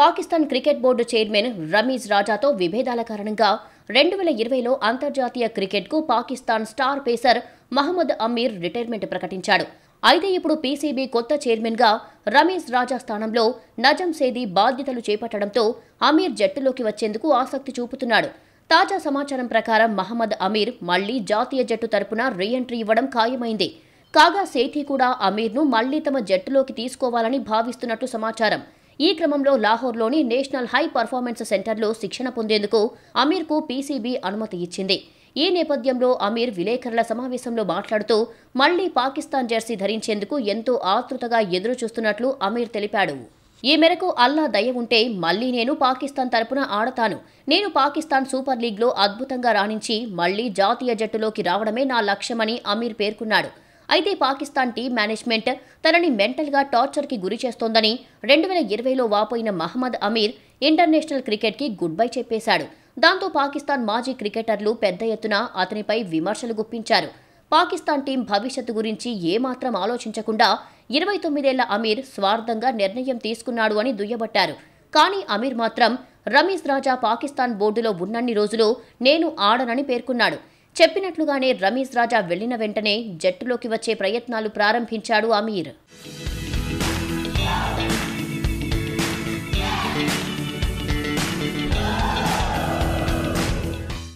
Pakistan cricket board chairman Ramiz రాజాతో విభేదాల కారణంగా రెండు వేల ఇరవైలో అంతర్జాతీయ క్రికెట్కు Pakistan star pacer Mohammad Amir retirement ప్రకటించాడు అయితే ఇప్పుడు పీసీబీ కొత్త చైర్మన్గా రమేష్ రాజా స్థానంలో నజం సేది బాధ్యతలు చేపట్టడంతో అమీర్ జట్టులోకి వచ్చేందుకు ఆసక్తి చూపుతున్నాడు తాజా సమాచారం ప్రకారం మహమ్మద్ అమీర్ మళ్లీ జాతీయ జట్టు తరపున రీఎంట్రీ ఇవ్వడం ఖాయమైంది కాగా సేథీ కూడా అమీర్ను మళ్లీ తమ జట్టులోకి తీసుకోవాలని భావిస్తున్నట్టు సమాచారం ఈ క్రమంలో లాహోర్లోని నేషనల్ హై పర్ఫార్మెన్స్ సెంటర్లో శిక్షణ పొందేందుకు అమీర్కు పీసీబీ అనుమతి ఇచ్చింది ఈ నేపథ్యంలో అమీర్ విలేకరుల సమావేశంలో మాట్లాడుతూ మళ్లీ పాకిస్తాన్ జెర్సీ ధరించేందుకు ఎంతో ఆతృతగా ఎదురు చూస్తున్నట్లు అమీర్ తెలిపాడు ఈ మేరకు అల్లా దయ ఉంటే మళ్లీ నేను పాకిస్తాన్ తరపున ఆడతాను నేను పాకిస్తాన్ సూపర్ లీగ్లో అద్భుతంగా రాణించి మళ్లీ జాతీయ జట్టులోకి రావడమే నా లక్ష్యమని అమీర్ పేర్కొన్నాడు అయితే పాకిస్తాన్ టీమ్ మేనేజ్మెంట్ తనని మెంటల్గా టార్చర్కి గురి చేస్తోందని రెండు వేల ఇరవైలో వాపోయిన మహమ్మద్ అమీర్ ఇంటర్నేషనల్ క్రికెట్కి గుడ్ బై చెప్పేశాడు దాంతో పాకిస్తాన్ మాజీ క్రికెటర్లు పెద్ద ఎత్తున అతనిపై విమర్శలు గుప్పించారు పాకిస్తాన్ టీం భవిష్యత్తు గురించి ఏమాత్రం ఆలోచించకుండా ఇరవై తొమ్మిదేళ్ల అమీర్ స్వార్థంగా నిర్ణయం తీసుకున్నాడు అని దుయ్యబట్టారు కానీ అమీర్ మాత్రం రమీష్ రాజా పాకిస్తాన్ బోర్డులో ఉన్నన్ని రోజులు నేను ఆడనని పేర్కొన్నాడు చెప్పినట్లుగానే రమేష్ రాజా వెళ్లిన వెంటనే జట్టులోకి వచ్చే ప్రయత్నాలు ప్రారంభించాడు అమీర్